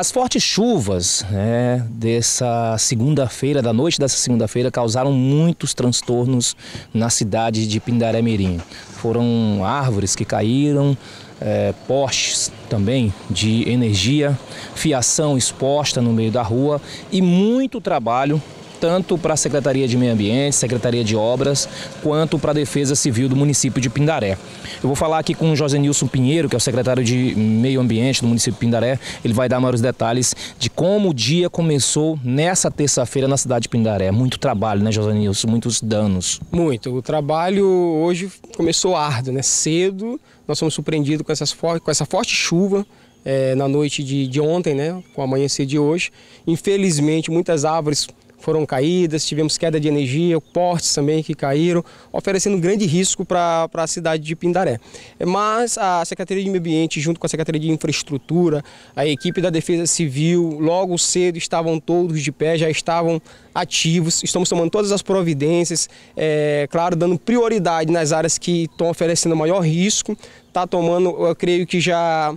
As fortes chuvas né, dessa segunda-feira, da noite dessa segunda-feira, causaram muitos transtornos na cidade de Pindaré Mirim. Foram árvores que caíram, é, postes também de energia, fiação exposta no meio da rua e muito trabalho tanto para a Secretaria de Meio Ambiente, Secretaria de Obras, quanto para a Defesa Civil do município de Pindaré. Eu vou falar aqui com o José Nilson Pinheiro, que é o secretário de Meio Ambiente do município de Pindaré. Ele vai dar maiores detalhes de como o dia começou nessa terça-feira na cidade de Pindaré. Muito trabalho, né, José Nilson? Muitos danos. Muito. O trabalho hoje começou árduo, né? Cedo, nós fomos surpreendidos com, essas for com essa forte chuva. É, na noite de, de ontem, né, com a amanhecer de hoje. Infelizmente, muitas árvores foram caídas, tivemos queda de energia, portes também que caíram, oferecendo grande risco para a cidade de Pindaré. Mas a Secretaria de Meio Ambiente, junto com a Secretaria de Infraestrutura, a equipe da Defesa Civil, logo cedo estavam todos de pé, já estavam ativos, estamos tomando todas as providências, é, claro, dando prioridade nas áreas que estão oferecendo maior risco, está tomando, eu creio que já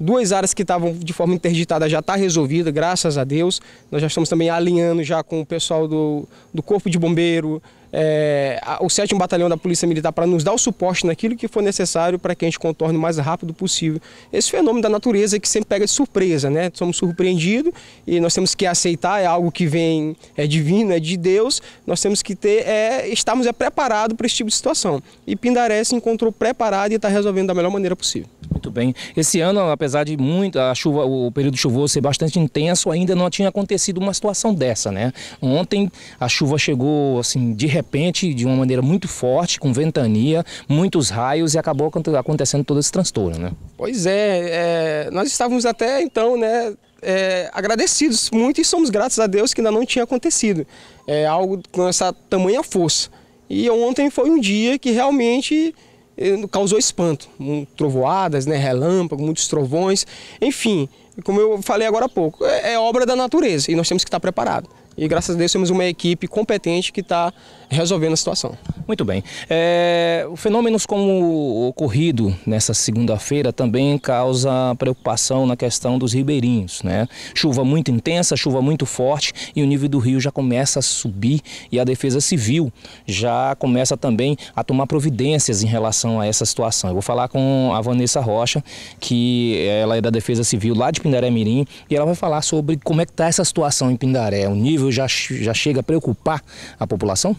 Duas áreas que estavam de forma interditada já está resolvida, graças a Deus. Nós já estamos também alinhando já com o pessoal do, do Corpo de Bombeiro, é, o 7 Batalhão da Polícia Militar para nos dar o suporte naquilo que for necessário para que a gente contorne o mais rápido possível esse fenômeno da natureza que sempre pega de surpresa, né? Somos surpreendidos e nós temos que aceitar, é algo que vem, é divino, é de Deus, nós temos que ter, é, estarmos é, preparados para esse tipo de situação. E Pindaré se encontrou preparado e está resolvendo da melhor maneira possível. Muito bem. Esse ano, apesar de muito a chuva, o período chuvoso ser bastante intenso, ainda não tinha acontecido uma situação dessa, né? Ontem a chuva chegou assim de repente, de uma maneira muito forte, com ventania, muitos raios e acabou acontecendo todo esse transtorno, né? Pois é, é nós estávamos até então, né, é, agradecidos muito e somos gratos a Deus que ainda não tinha acontecido. É algo com essa tamanha força. E ontem foi um dia que realmente é, causou espanto. Trovoadas, né, relâmpagos, muitos trovões, enfim, como eu falei agora há pouco, é, é obra da natureza e nós temos que estar preparados. E graças a Deus temos uma equipe competente que está resolvendo a situação. Muito bem. É, fenômenos como o ocorrido nessa segunda-feira também causa preocupação na questão dos ribeirinhos, né? Chuva muito intensa, chuva muito forte e o nível do rio já começa a subir e a Defesa Civil já começa também a tomar providências em relação a essa situação. Eu vou falar com a Vanessa Rocha, que ela é da Defesa Civil lá de Pindaré Mirim, e ela vai falar sobre como é que está essa situação em Pindaré. O nível já, já chega a preocupar a população?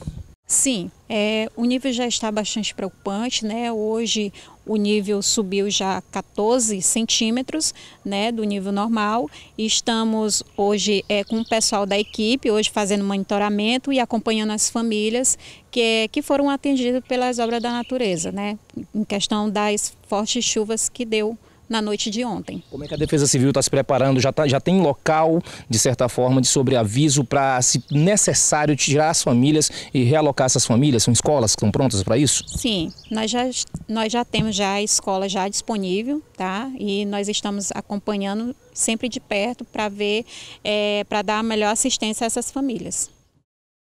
Sim, é, o nível já está bastante preocupante, né? Hoje o nível subiu já 14 centímetros, né, do nível normal. estamos hoje é, com o pessoal da equipe, hoje fazendo monitoramento e acompanhando as famílias que, que foram atingidas pelas obras da natureza, né? Em questão das fortes chuvas que deu na noite de ontem. Como é que a Defesa Civil está se preparando? Já, tá, já tem local, de certa forma, de sobreaviso para, se necessário, tirar as famílias e realocar essas famílias? São escolas que estão prontas para isso? Sim, nós já, nós já temos já a escola já disponível, tá? E nós estamos acompanhando sempre de perto para ver, é, eh, para dar a melhor assistência a essas famílias.